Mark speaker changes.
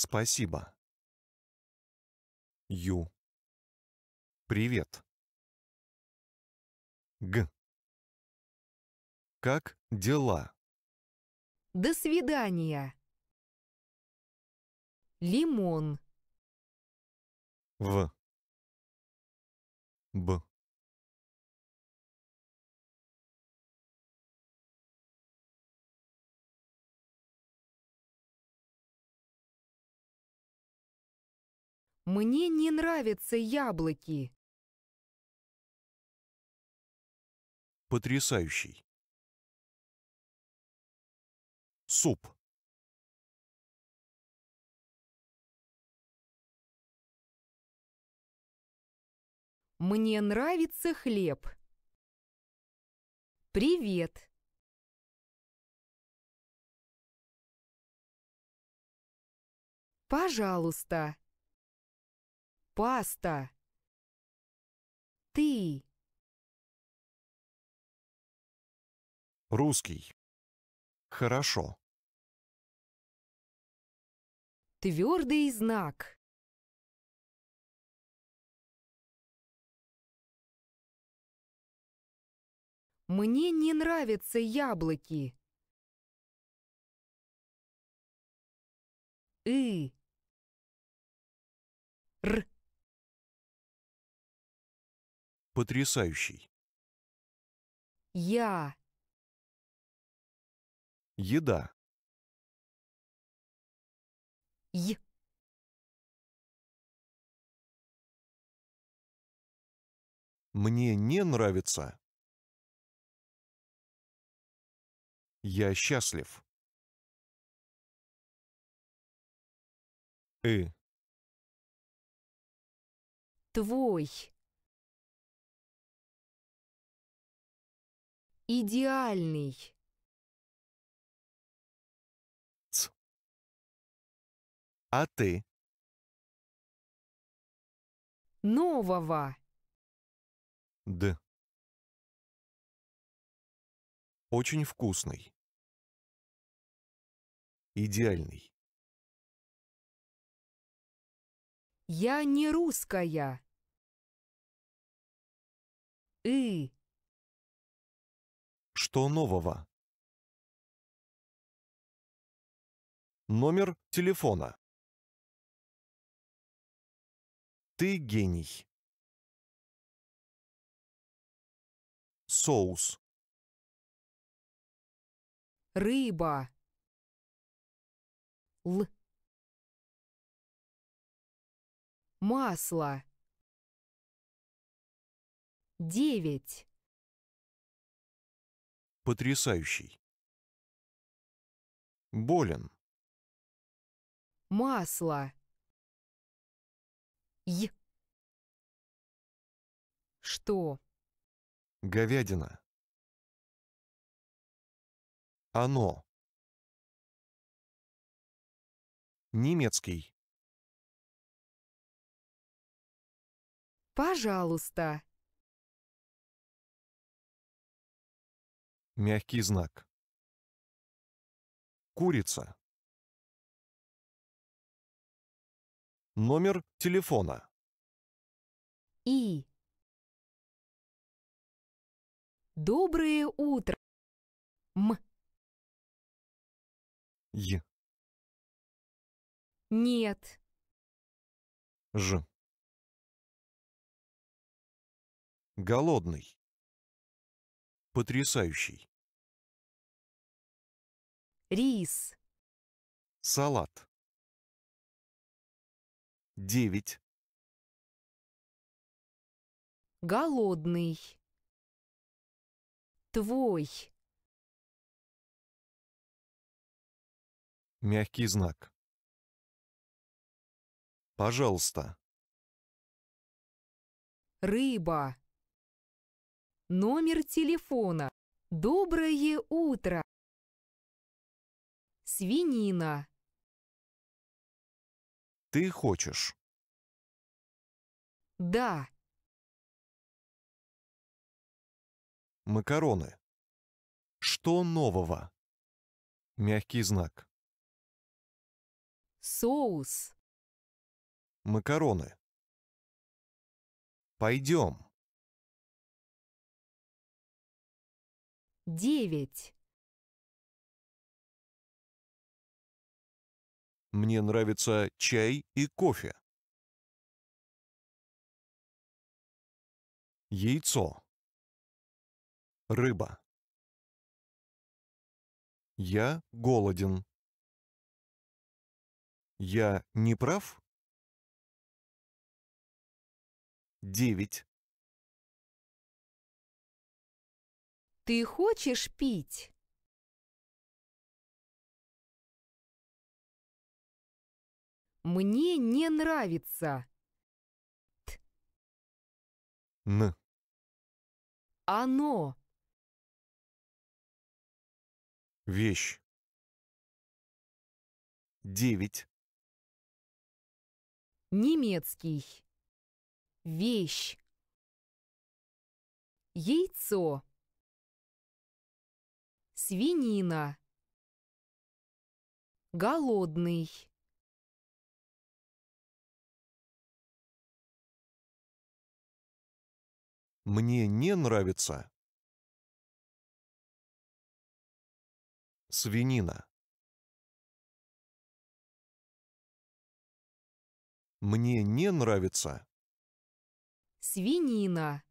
Speaker 1: Спасибо. Ю. Привет. Г. Как дела? До свидания. Лимон. В. Б. Мне не нравятся яблоки. Потрясающий. Суп. Мне нравится хлеб. Привет. Пожалуйста. Паста. Ты. Русский. Хорошо. Твердый знак. Мне не нравятся яблоки. И. Р потрясающий. Я. Еда. Й. Мне не нравится. Я счастлив. И. Э. Твой. идеальный. Ц. А ты? Нового. Д. Очень вкусный. Идеальный. Я не русская. И что нового? Номер телефона. Ты гений. Соус. Рыба. Л. Масло. Девять потрясающий. Болен. Масло. Й. Что? Говядина. Оно. Немецкий. Пожалуйста. Мягкий знак. Курица. Номер телефона. И. Доброе утро. М. Е. Нет. Ж. Голодный. Потрясающий. Рис. Салат. 9. Голодный. Твой. Мягкий знак. Пожалуйста. Рыба. Номер телефона. Доброе утро. Свинина. Ты хочешь? Да. Макароны. Что нового? Мягкий знак. Соус. Макароны. Пойдем. Девять. Мне нравится чай и кофе. Яйцо. Рыба. Я голоден. Я не прав? Девять. Ты хочешь пить? Мне не нравится. Т. Н. Оно. Вещь. Девять. Немецкий. Вещь. Яйцо. Свинина. Голодный. мне не нравится. Свинина. Мне не нравится. Свинина.